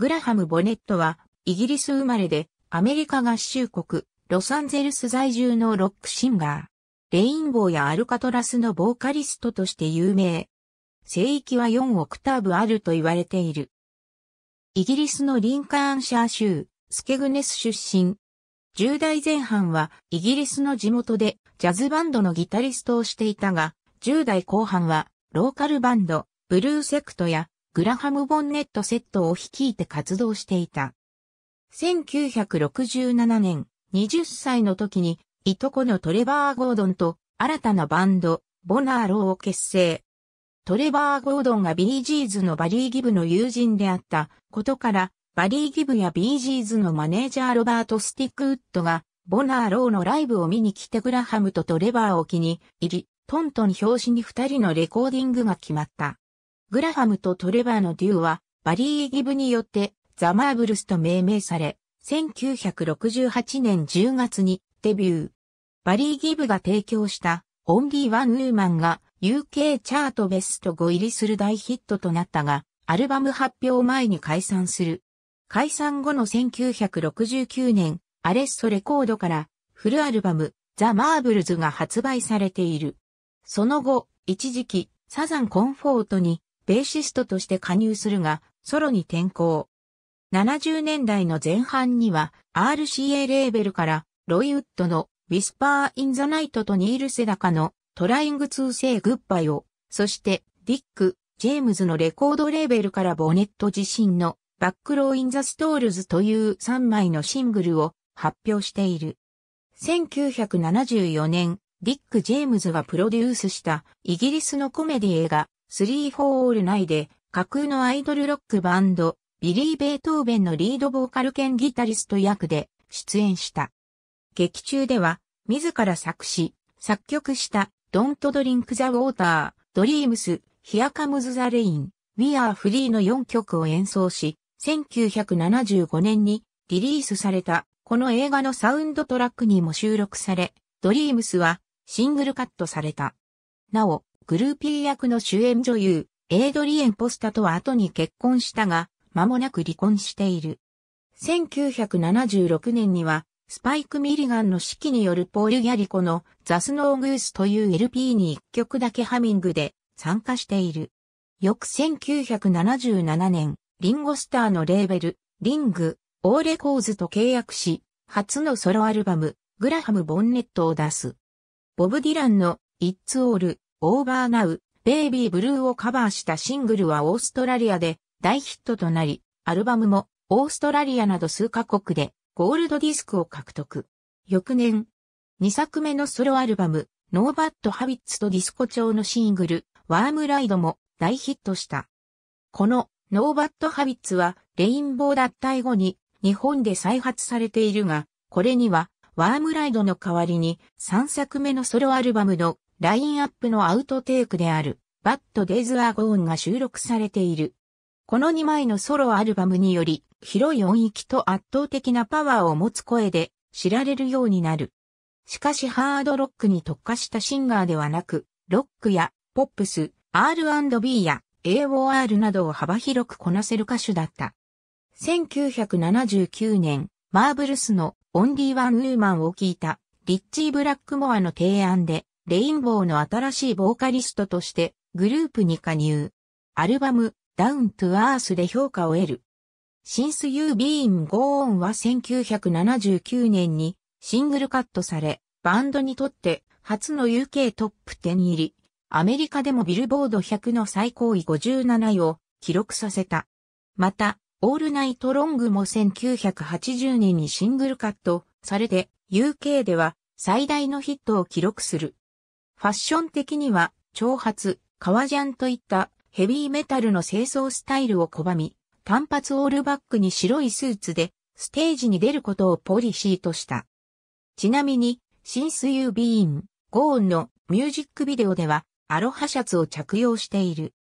グラハム・ボネットは、イギリス生まれで、アメリカ合衆国、ロサンゼルス在住のロックシンガー。レインボーやアルカトラスのボーカリストとして有名。聖域は4オクターブあると言われている。イギリスのリンカーンシャー州、スケグネス出身。10代前半はイギリスの地元でジャズバンドのギタリストをしていたが、10代後半はローカルバンド、ブルーセクトやグラハム・ボンネット・セットを率いて活動していた。1967年、20歳の時に、いとこのトレバー・ゴードンと新たなバンド、ボナーローを結成。トレバー・ゴードンがビージーズのバリー・ギブの友人であったことから、バリー・ギブやビージーズのマネージャーロバート・スティックウッドが、ボナーローのライブを見に来てグラハムとトレバーを気に入り、トントン表紙に二人のレコーディングが決まった。グラハムとトレバーのデューは、バリー・ギブによって、ザ・マーブルスと命名され、1968年10月にデビュー。バリー・ギブが提供した、オンリー・ワン・ウーマンが、UK チャートベスト5入りする大ヒットとなったが、アルバム発表前に解散する。解散後の1969年、アレッソレコードから、フルアルバム、ザ・マーブルズが発売されている。その後、一時期、サザンコンフォートにベーシストとして加入するが、ソロに転向。70年代の前半には RCA レーベルからロイウッドのウィスパー・イン・ザ・ナイトとニール・セダカのトライング・ツー・セイ・グッバイを、そしてディック・ジェームズのレコードレーベルからボネット自身のバックロー・イン・ザ・ストールズという3枚のシングルを発表している。1974年、ディック・ジェームズがプロデュースしたイギリスのコメディ映画3-4オール内で架空のアイドルロックバンド、ビリー・ベートーベンのリードボーカル兼ギタリスト役で出演した。劇中では、自ら作詞、作曲した、Don't Drink the Water、Dreams、Here Comes the Rain、We Are Free の4曲を演奏し、1975年にリリースされた、この映画のサウンドトラックにも収録され、Dreams はシングルカットされた。なお、グルーピー役の主演女優、エイドリエン・ポスタとは後に結婚したが、間もなく離婚している。1976年には、スパイク・ミリガンの指揮によるポール・ギャリコのザスノー・グースという LP に一曲だけハミングで参加している。翌1977年、リンゴスターのレーベル、リング、オーレコーズと契約し、初のソロアルバム、グラハム・ボンネットを出す。ボブ・ディランのイッツ・オール、オーバーナウ、ベイビーブルーをカバーしたシングルはオーストラリアで大ヒットとなり、アルバムもオーストラリアなど数カ国でゴールドディスクを獲得。翌年、2作目のソロアルバム、ノーバットハビッツとディスコ調のシングル、ワームライドも大ヒットした。このノーバットハビッツはレインボー脱退後に日本で再発されているが、これにはワームライドの代わりに3作目のソロアルバムのラインアップのアウトテイクである、バッド・デイズ・ア・ゴーンが収録されている。この2枚のソロアルバムにより、広い音域と圧倒的なパワーを持つ声で知られるようになる。しかしハードロックに特化したシンガーではなく、ロックやポップス、R&B や AOR などを幅広くこなせる歌手だった。1979年、マーブルスのオンリーワンウーマンを聴いたリッチー・ブラックモアの提案でレインボーの新しいボーカリストとしてグループに加入。アルバム、ダウントゥアースで評価を得る。シンス・ユー・ビーン・ゴー・オンは1979年にシングルカットされ、バンドにとって初の UK トップ10入り、アメリカでもビルボード100の最高位57位を記録させた。また、オールナイトロングも1980年にシングルカットされて、UK では最大のヒットを記録する。ファッション的には、長髪、革ジャンといったヘビーメタルの清掃スタイルを拒み、単発オールバックに白いスーツでステージに出ることをポリシーとした。ちなみに、新水ユビーン、ゴーンのミュージックビデオではアロハシャツを着用している。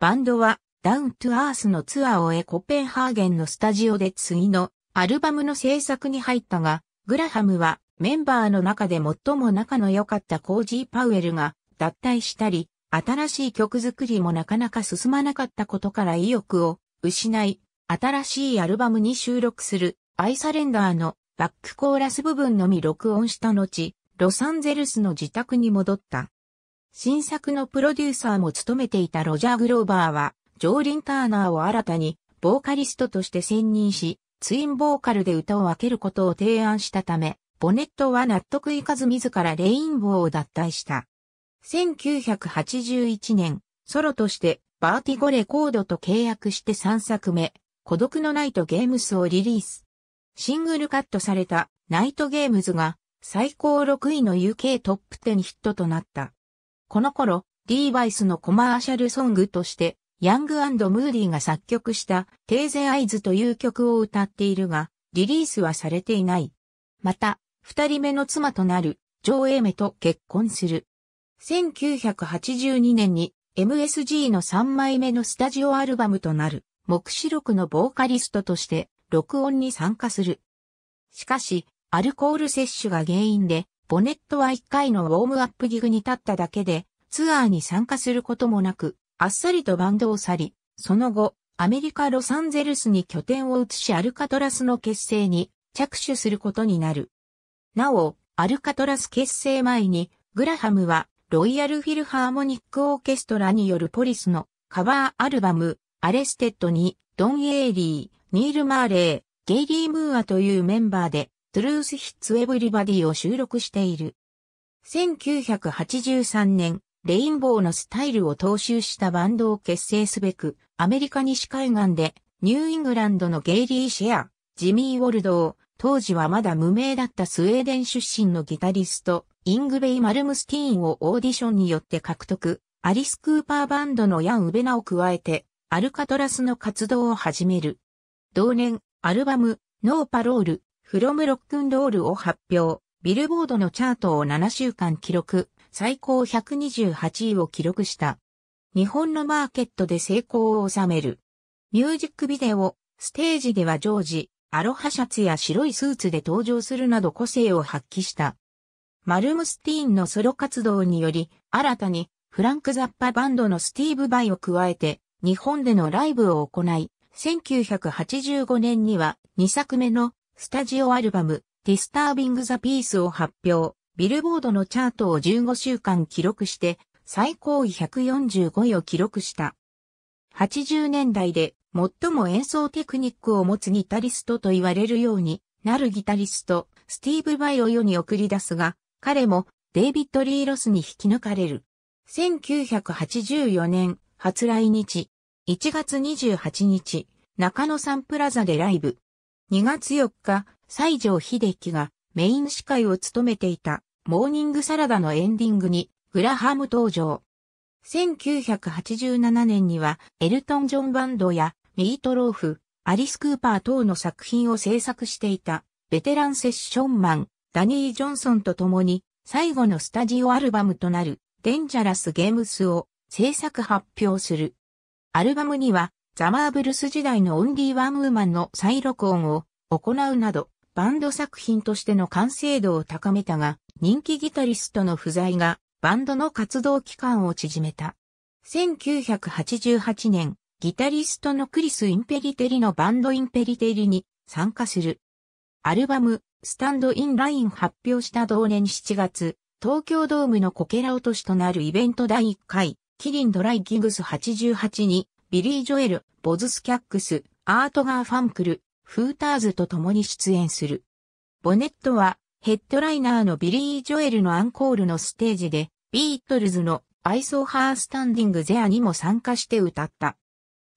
バンドはダウントゥアースのツアーを終えコペンハーゲンのスタジオで次のアルバムの制作に入ったが、グラハムはメンバーの中で最も仲の良かったコージー・パウエルが脱退したり、新しい曲作りもなかなか進まなかったことから意欲を失い、新しいアルバムに収録するアイサレンダーのバックコーラス部分のみ録音した後、ロサンゼルスの自宅に戻った。新作のプロデューサーも務めていたロジャー・グローバーは、ジョーリン・ターナーを新たに、ボーカリストとして選任し、ツインボーカルで歌を分けることを提案したため、ボネットは納得いかず自らレインボーを脱退した。1981年、ソロとしてバーティゴレコードと契約して3作目、孤独のナイトゲームスをリリース。シングルカットされたナイトゲームズが最高6位の UK トップ10ヒットとなった。この頃、ディーバイスのコマーシャルソングとして、ヤングムーディーが作曲したテーゼアイズという曲を歌っているが、リリースはされていない。また、二人目の妻となる、ジョー・エメと結婚する。1982年に MSG の3枚目のスタジオアルバムとなる、目視録のボーカリストとして録音に参加する。しかし、アルコール摂取が原因で、ボネットは1回のウォームアップギグに立っただけで、ツアーに参加することもなく、あっさりとバンドを去り、その後、アメリカ・ロサンゼルスに拠点を移しアルカトラスの結成に着手することになる。なお、アルカトラス結成前に、グラハムは、ロイヤルフィルハーモニックオーケストラによるポリスのカバーアルバム、アレステッドに、ドン・エーリー、ニール・マーレー、ゲイリー・ムーアというメンバーで、トゥルース・ヒッツ・エブリバディを収録している。1983年、レインボーのスタイルを踏襲したバンドを結成すべく、アメリカ西海岸で、ニューイングランドのゲイリー・シェア、ジミー・ウォルドー、当時はまだ無名だったスウェーデン出身のギタリスト、イングベイ・マルムスティーンをオーディションによって獲得、アリス・クーパーバンドのヤン・ウベナを加えて、アルカトラスの活動を始める。同年、アルバム、ノーパロール、フロムロックンロールを発表、ビルボードのチャートを7週間記録、最高128位を記録した。日本のマーケットで成功を収める。ミュージックビデオ、ステージでは常時、アロハシャツや白いスーツで登場するなど個性を発揮した。マルムスティーンのソロ活動により、新たにフランク・ザッパバンドのスティーブ・バイを加えて、日本でのライブを行い、1985年には2作目のスタジオアルバム、ディスタービング・ザ・ピースを発表、ビルボードのチャートを15週間記録して、最高位145位を記録した。80年代で最も演奏テクニックを持つギタリストと言われるようになるギタリスト、スティーブ・バイを世に送り出すが、彼もデイビッド・リー・ロスに引き抜かれる。1984年、初来日。1月28日、中野サンプラザでライブ。2月4日、西城秀樹がメイン司会を務めていたモーニングサラダのエンディングにグラハム登場。1987年には、エルトン・ジョン・バンドや、ミート・ローフ、アリス・クーパー等の作品を制作していた、ベテランセッションマン、ダニー・ジョンソンと共に、最後のスタジオアルバムとなる、デンジャラス・ゲームスを制作発表する。アルバムには、ザ・マーブルス時代のオンリー・ワン・ウーマンの再録音を行うなど、バンド作品としての完成度を高めたが、人気ギタリストの不在がバンドの活動期間を縮めた。1988年、ギタリストのクリス・インペリテリのバンドインペリテリに参加する。アルバム、スタンドインライン発表した同年7月、東京ドームのこけら落としとなるイベント第1回、キリンドライギグス88に、ビリー・ジョエル、ボズス・キャックス、アートガー・ファンクル、フーターズと共に出演する。ボネットは、ヘッドライナーのビリー・ジョエルのアンコールのステージで、ビートルズの I saw her standing there にも参加して歌った。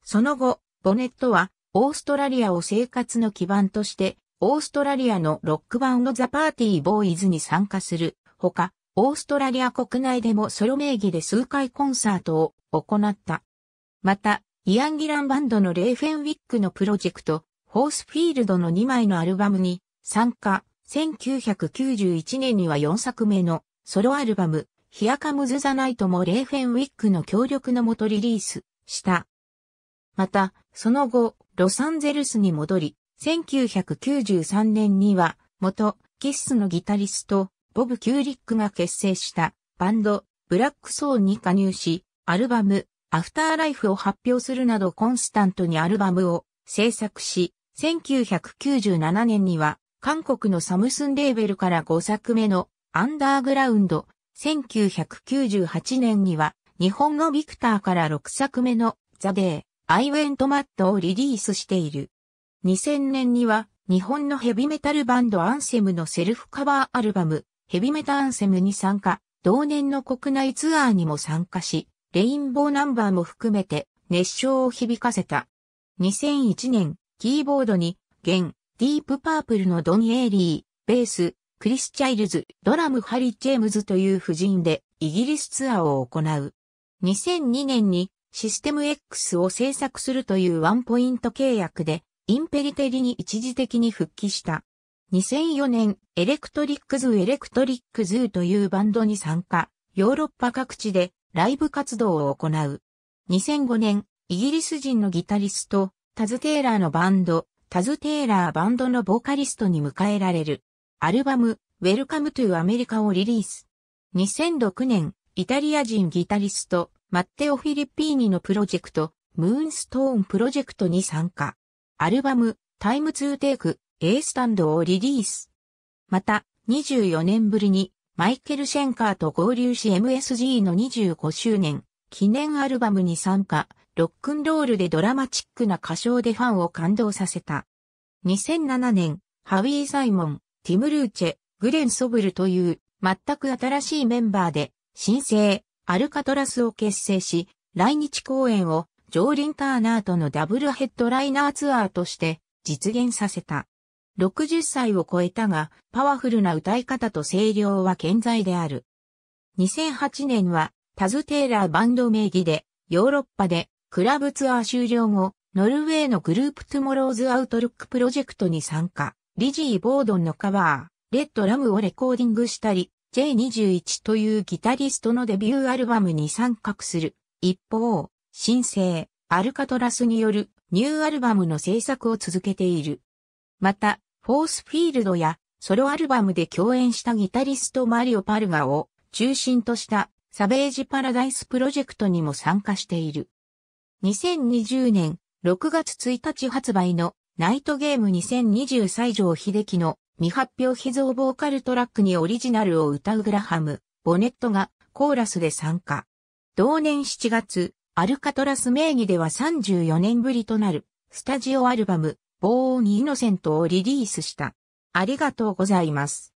その後、ボネットは、オーストラリアを生活の基盤として、オーストラリアのロックバンドザ・パーティー・ボーイズに参加するほか、オーストラリア国内でもソロ名義で数回コンサートを行った。また、イアン・ギランバンドのレイ・フェンウィックのプロジェクト、ホースフィールドの2枚のアルバムに参加、1991年には4作目のソロアルバム、ヒアカムズ・ザ・ナイトもレーフェンウィックの協力のもとリリースした。また、その後、ロサンゼルスに戻り、1993年には、元、キッスのギタリスト、ボブ・キューリックが結成したバンド、ブラックソーンに加入し、アルバム、アフターライフを発表するなどコンスタントにアルバムを制作し、1997年には韓国のサムスンレーベルから5作目のアンダーグラウンド、1998年には日本のビクターから6作目のザ・デー、アイ・ウェント・マットをリリースしている。2000年には日本のヘビメタルバンドアンセムのセルフカバーアルバム、ヘビメタアンセムに参加、同年の国内ツアーにも参加し、レインボーナンバーも含めて熱唱を響かせた。2001年、キーボードに、現、ディープパープルのドン・エーリー、ベース、クリス・チャイルズ、ドラム・ハリ・ジェームズという夫人でイギリスツアーを行う。2002年にシステム X を制作するというワンポイント契約でインペリテリに一時的に復帰した。2004年、エレクトリックズ・エレクトリックズというバンドに参加、ヨーロッパ各地でライブ活動を行う。2005年、イギリス人のギタリスト、タズ・テイラーのバンド、タズ・テイラーバンドのボーカリストに迎えられる。アルバム、ウェルカムトゥアメリカをリリース。2006年、イタリア人ギタリスト、マッテオ・フィリッピーニのプロジェクト、ムーンストーンプロジェクトに参加。アルバム、タイムツーテイク、A スタンドをリリース。また、24年ぶりに、マイケル・シェンカーと合流し MSG の25周年、記念アルバムに参加。ロックンロールでドラマチックな歌唱でファンを感動させた。2007年、ハウィー・サイモン、ティム・ルーチェ、グレン・ソブルという全く新しいメンバーで、新生、アルカトラスを結成し、来日公演をジョーリン・ターナーとのダブルヘッドライナーツアーとして実現させた。60歳を超えたが、パワフルな歌い方と声量は健在である。2008年は、タズ・テイラーバンド名義で、ヨーロッパでクラブツアー終了後、ノルウェーのグループトゥモローズアウトルックプロジェクトに参加、リジー・ボードンのカバー、レッド・ラムをレコーディングしたり、J21 というギタリストのデビューアルバムに参画する。一方、新生、アルカトラスによるニューアルバムの制作を続けている。また、フォースフィールドやソロアルバムで共演したギタリストマリオ・パルガを中心としたサベージ・パラダイスプロジェクトにも参加している。2020年6月1日発売のナイトゲーム2020西条秀樹の未発表秘蔵ボーカルトラックにオリジナルを歌うグラハム、ボネットがコーラスで参加。同年7月、アルカトラス名義では34年ぶりとなるスタジオアルバム、ボーン・イノセントをリリースした。ありがとうございます。